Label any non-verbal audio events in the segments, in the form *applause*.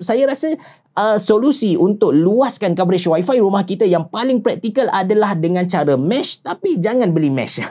saya rasa uh, solusi untuk luaskan coverage wifi rumah kita yang paling praktikal adalah dengan cara mesh tapi jangan beli mesh *laughs*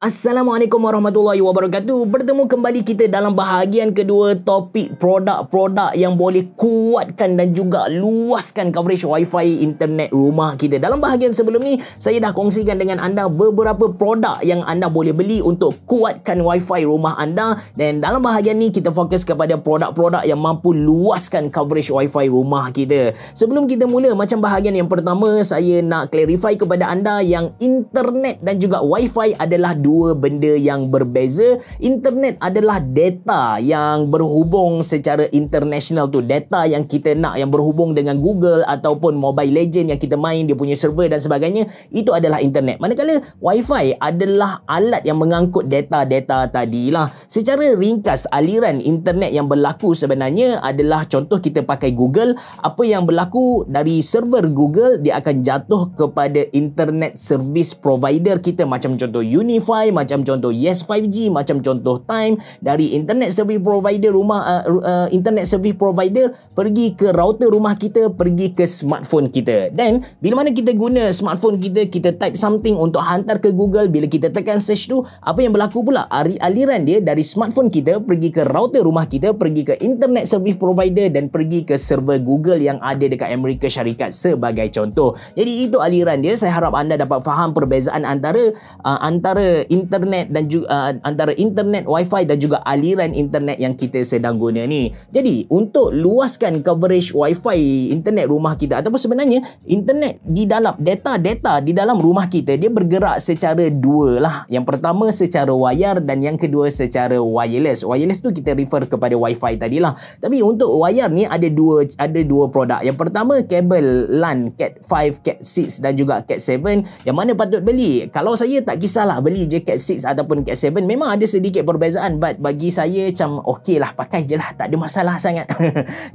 Assalamualaikum warahmatullahi wabarakatuh. Bertemu kembali kita dalam bahagian kedua topik produk-produk yang boleh kuatkan dan juga luaskan coverage WiFi internet rumah kita. Dalam bahagian sebelum ni, saya dah kongsikan dengan anda beberapa produk yang anda boleh beli untuk kuatkan WiFi rumah anda dan dalam bahagian ni kita fokus kepada produk-produk yang mampu luaskan coverage WiFi rumah kita. Sebelum kita mula, macam bahagian yang pertama, saya nak clarify kepada anda yang internet dan juga WiFi adalah dua dua benda yang berbeza. Internet adalah data yang berhubung secara international tu. Data yang kita nak yang berhubung dengan Google ataupun Mobile Legend yang kita main dia punya server dan sebagainya itu adalah internet. Manakala Wi-Fi adalah alat yang mengangkut data-data tadilah. Secara ringkas aliran internet yang berlaku sebenarnya adalah contoh kita pakai Google, apa yang berlaku dari server Google dia akan jatuh kepada internet service provider kita macam contoh Unify wi macam contoh Yes 5G macam contoh Time dari internet service provider rumah uh, uh, internet service provider pergi ke router rumah kita pergi ke smartphone kita then bila mana kita guna smartphone kita kita type something untuk hantar ke Google bila kita tekan search tu apa yang berlaku pula aliran dia dari smartphone kita pergi ke router rumah kita pergi ke internet service provider dan pergi ke server Google yang ada dekat Amerika Syarikat sebagai contoh jadi itu aliran dia saya harap anda dapat faham perbezaan antara uh, antara internet dan juga uh, antara internet wifi dan juga aliran internet yang kita sedang guna ni. Jadi untuk luaskan coverage wifi internet rumah kita ataupun sebenarnya internet di dalam data-data di dalam rumah kita dia bergerak secara dua lah. Yang pertama secara wayar dan yang kedua secara wireless. Wireless tu kita refer kepada wifi tadi lah. Tapi untuk wayar ni ada dua ada dua produk. Yang pertama kabel LAN Cat 5, Cat 6 dan juga Cat 7 yang mana patut beli? Kalau saya tak kisahlah beli je Cat 6 ataupun Cat 7 memang ada sedikit perbezaan but bagi saya macam okey lah pakai je lah tak ada masalah *laughs* sangat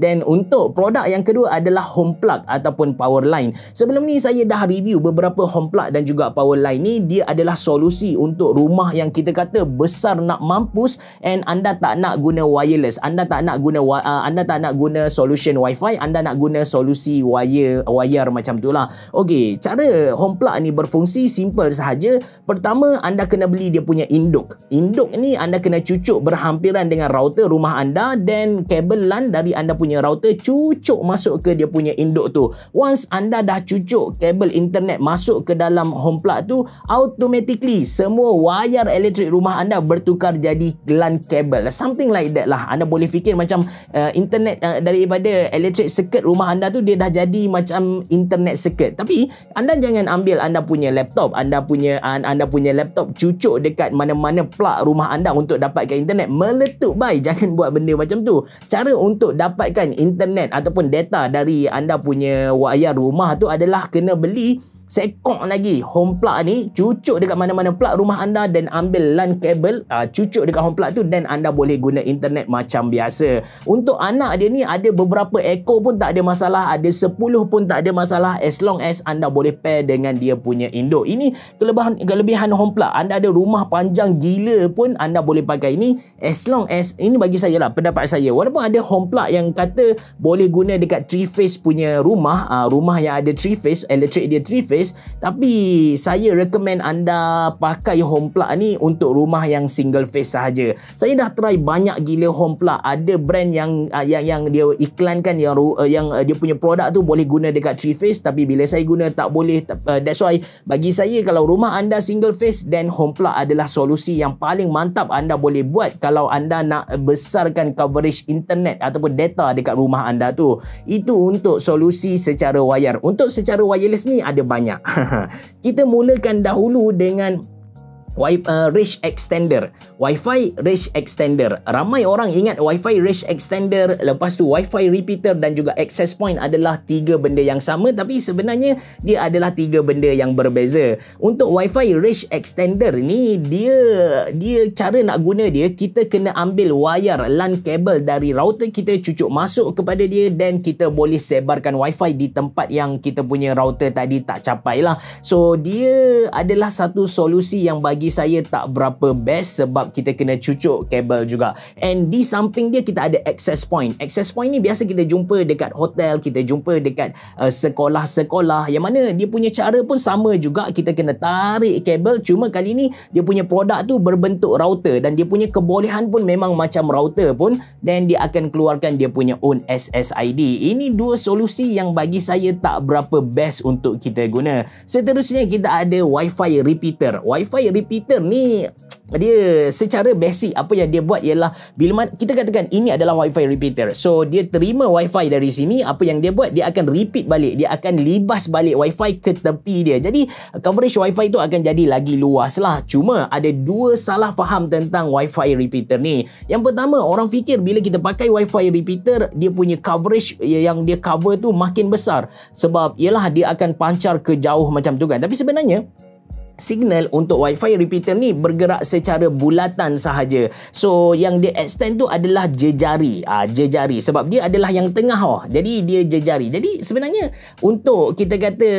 dan untuk produk yang kedua adalah home plug ataupun power line sebelum ni saya dah review beberapa home plug dan juga power line ni dia adalah solusi untuk rumah yang kita kata besar nak mampus and anda tak nak guna wireless anda tak nak guna uh, anda tak nak guna solution wifi anda nak guna solusi wire wire macam tu lah okey cara home plug ni berfungsi simple sahaja pertama anda kena beli dia punya induk. Induk ni anda kena cucuk berhampiran dengan router rumah anda dan kabel LAN dari anda punya router cucuk masuk ke dia punya induk tu. Once anda dah cucuk kabel internet masuk ke dalam home plug tu, automatically semua wayar elektrik rumah anda bertukar jadi LAN kabel. Something like that lah. Anda boleh fikir macam uh, internet uh, daripada elektrik circuit rumah anda tu dia dah jadi macam internet circuit. Tapi anda jangan ambil anda punya laptop, anda punya uh, anda punya laptop cucuk dekat mana-mana plug rumah anda untuk dapatkan internet meletup baik *laughs* jangan buat benda macam tu cara untuk dapatkan internet ataupun data dari anda punya wayar rumah tu adalah kena beli Sekok lagi home plug ni cucuk dekat mana-mana plug rumah anda dan ambil LAN kabel uh, cucuk dekat home plug tu dan anda boleh guna internet macam biasa. Untuk anak dia ni ada beberapa ekor pun tak ada masalah, ada 10 pun tak ada masalah as long as anda boleh pair dengan dia punya indo Ini kelebihan kelebihan home plug. Anda ada rumah panjang gila pun anda boleh pakai ini as long as ini bagi saya lah pendapat saya. Walaupun ada home plug yang kata boleh guna dekat three phase punya rumah, uh, rumah yang ada three phase electric dia three phase surface tapi saya recommend anda pakai home plug ni untuk rumah yang single face sahaja saya dah try banyak gila home plug ada brand yang uh, yang yang dia iklankan yang uh, yang uh, dia punya produk tu boleh guna dekat three face tapi bila saya guna tak boleh uh, that's why bagi saya kalau rumah anda single face then home plug adalah solusi yang paling mantap anda boleh buat kalau anda nak besarkan coverage internet ataupun data dekat rumah anda tu itu untuk solusi secara wire untuk secara wireless ni ada banyak banyak. *laughs* kita mulakan dahulu dengan Wi-Fi uh, range extender, Wi-Fi range extender. Ramai orang ingat Wi-Fi range extender lepas tu Wi-Fi repeater dan juga access point adalah tiga benda yang sama tapi sebenarnya dia adalah tiga benda yang berbeza. Untuk Wi-Fi range extender ni dia dia cara nak guna dia kita kena ambil wire LAN kabel dari router kita cucuk masuk kepada dia dan kita boleh sebarkan Wi-Fi di tempat yang kita punya router tadi tak capai lah. So dia adalah satu solusi yang bagi bagi saya tak berapa best sebab kita kena cucuk kabel juga and di samping dia kita ada access point access point ni biasa kita jumpa dekat hotel kita jumpa dekat uh, sekolah-sekolah yang mana dia punya cara pun sama juga kita kena tarik kabel cuma kali ni dia punya produk tu berbentuk router dan dia punya kebolehan pun memang macam router pun dan dia akan keluarkan dia punya own SSID ini dua solusi yang bagi saya tak berapa best untuk kita guna seterusnya kita ada wifi repeater wifi repeater Peter ni dia secara basic apa yang dia buat ialah bila kita katakan ini adalah wifi repeater so dia terima wifi dari sini apa yang dia buat dia akan repeat balik dia akan libas balik wifi ke tepi dia jadi coverage wifi tu akan jadi lagi luas lah cuma ada dua salah faham tentang wifi repeater ni yang pertama orang fikir bila kita pakai wifi repeater dia punya coverage ya, yang dia cover tu makin besar sebab ialah dia akan pancar ke jauh macam tu kan tapi sebenarnya signal untuk wifi repeater ni bergerak secara bulatan sahaja so yang dia extend tu adalah jejari ha, jejari sebab dia adalah yang tengah oh jadi dia jejari jadi sebenarnya untuk kita kata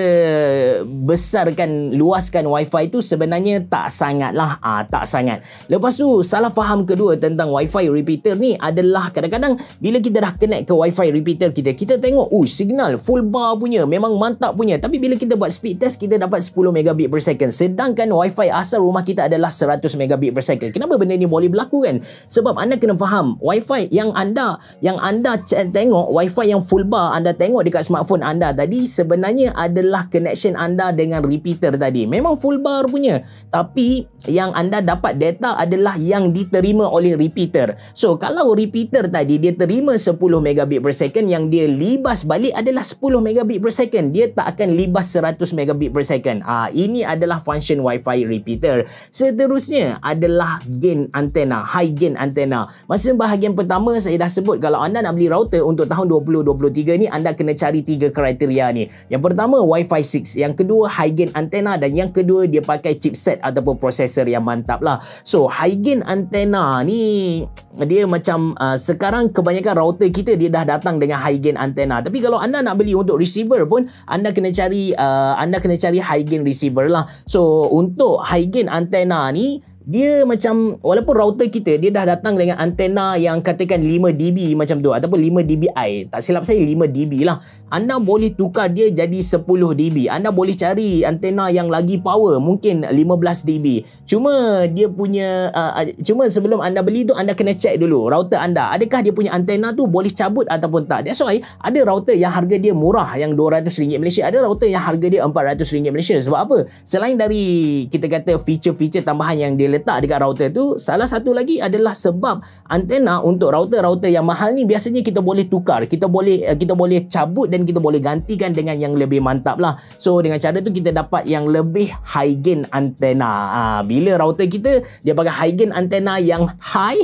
besarkan luaskan wifi tu sebenarnya tak sangatlah ah ha, tak sangat lepas tu salah faham kedua tentang wifi repeater ni adalah kadang-kadang bila kita dah connect ke wifi repeater kita kita tengok oh signal full bar punya memang mantap punya tapi bila kita buat speed test kita dapat 10 megabit per second sedangkan wifi asal rumah kita adalah 100 megabit per second kenapa benda ni boleh berlaku kan sebab anda kena faham wifi yang anda yang anda tengok wifi yang full bar anda tengok dekat smartphone anda tadi sebenarnya adalah connection anda dengan repeater tadi memang full bar punya tapi yang anda dapat data adalah yang diterima oleh repeater so kalau repeater tadi dia terima 10 megabit per second yang dia libas balik adalah 10 megabit per second dia tak akan libas 100 megabit per second ah ini adalah function wifi repeater. Seterusnya adalah gain antena, high gain antena. Masa bahagian pertama saya dah sebut kalau anda nak beli router untuk tahun 2023 ni anda kena cari tiga kriteria ni. Yang pertama wifi 6, yang kedua high gain antena dan yang kedua dia pakai chipset ataupun processor yang mantap lah. So high gain antena ni dia macam uh, sekarang kebanyakan router kita dia dah datang dengan high gain antena tapi kalau anda nak beli untuk receiver pun anda kena cari uh, anda kena cari high gain receiver lah so untuk high gain antena ni dia macam walaupun router kita dia dah datang dengan antena yang katakan 5 dB macam tu ataupun 5 dBi tak silap saya 5 dB lah anda boleh tukar dia jadi 10 dB anda boleh cari antena yang lagi power mungkin 15 dB cuma dia punya uh, uh, cuma sebelum anda beli tu anda kena check dulu router anda adakah dia punya antena tu boleh cabut ataupun tak that's why ada router yang harga dia murah yang RM200 Malaysia ada router yang harga dia RM400 Malaysia sebab apa selain dari kita kata feature-feature tambahan yang dia diletak dekat router tu salah satu lagi adalah sebab antena untuk router-router yang mahal ni biasanya kita boleh tukar kita boleh eh, kita boleh cabut dan kita boleh gantikan dengan yang lebih mantap lah so dengan cara tu kita dapat yang lebih high gain antena ha, ah, bila router kita dia pakai high gain antena yang high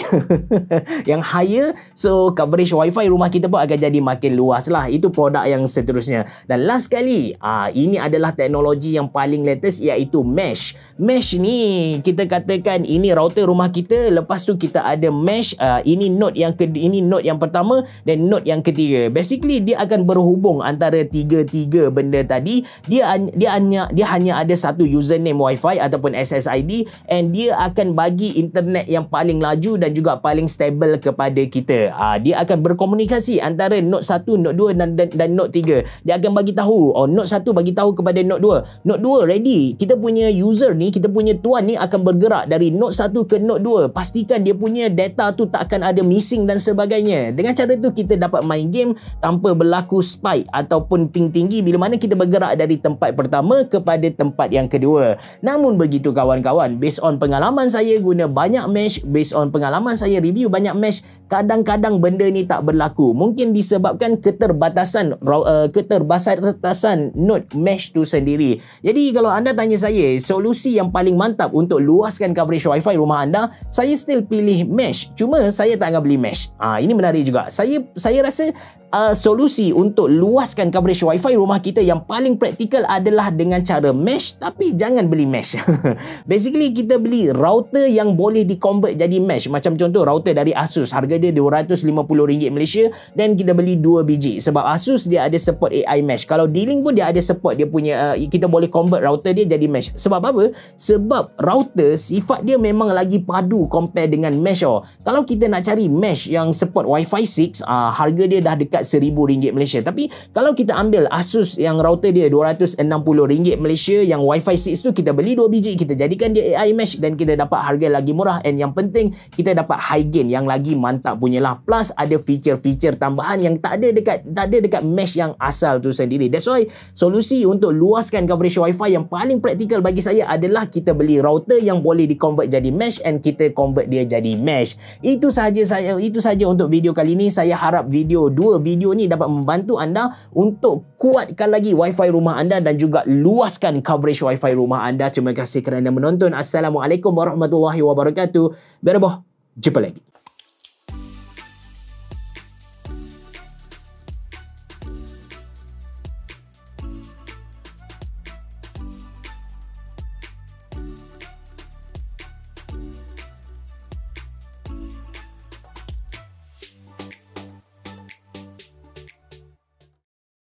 *laughs* yang higher so coverage wifi rumah kita pun akan jadi makin luas lah itu produk yang seterusnya dan last sekali ah, ini adalah teknologi yang paling latest iaitu mesh mesh ni kita kata katakan ini router rumah kita lepas tu kita ada mesh uh, ini node yang ke, ini node yang pertama dan node yang ketiga basically dia akan berhubung antara tiga-tiga benda tadi dia dia hanya dia hanya ada satu username wifi ataupun SSID and dia akan bagi internet yang paling laju dan juga paling stable kepada kita uh, dia akan berkomunikasi antara node satu, node dua dan, dan dan node tiga. dia akan bagi tahu oh node satu bagi tahu kepada node dua. node dua ready kita punya user ni kita punya tuan ni akan bergerak dari note 1 ke note 2 pastikan dia punya data tu tak akan ada missing dan sebagainya dengan cara tu kita dapat main game tanpa berlaku spike ataupun ping tinggi bila mana kita bergerak dari tempat pertama kepada tempat yang kedua namun begitu kawan-kawan based on pengalaman saya guna banyak mesh based on pengalaman saya review banyak mesh kadang-kadang benda ni tak berlaku mungkin disebabkan keterbatasan uh, keterbatasan note mesh tu sendiri jadi kalau anda tanya saya solusi yang paling mantap untuk luaskan coverage wifi rumah anda saya still pilih mesh cuma saya tak akan beli mesh ha, ini menarik juga saya saya rasa uh, solusi untuk luaskan coverage wifi rumah kita yang paling praktikal adalah dengan cara mesh tapi jangan beli mesh *laughs* basically kita beli router yang boleh di convert jadi mesh macam contoh router dari Asus harga dia RM250 Malaysia dan kita beli 2 biji sebab Asus dia ada support AI mesh kalau D-Link pun dia ada support dia punya uh, kita boleh convert router dia jadi mesh sebab apa? sebab router sifat dia memang lagi padu compare dengan mesh oh. kalau kita nak cari mesh yang support WiFi 6 uh, ah, harga dia dah dekat dekat RM1,000 Malaysia. Tapi kalau kita ambil Asus yang router dia rm ringgit Malaysia yang WiFi Six tu kita beli dua biji kita jadikan dia AI mesh dan kita dapat harga lagi murah and yang penting kita dapat high gain yang lagi mantap punya lah. plus ada feature-feature tambahan yang tak ada dekat tak ada dekat mesh yang asal tu sendiri that's why solusi untuk luaskan coverage WiFi yang paling praktikal bagi saya adalah kita beli router yang boleh di convert jadi mesh and kita convert dia jadi mesh itu sahaja saya itu sahaja untuk video kali ini saya harap video dua video video ni dapat membantu anda untuk kuatkan lagi wifi rumah anda dan juga luaskan coverage wifi rumah anda. Terima kasih kerana menonton. Assalamualaikum warahmatullahi wabarakatuh. Berboh, jumpa lagi.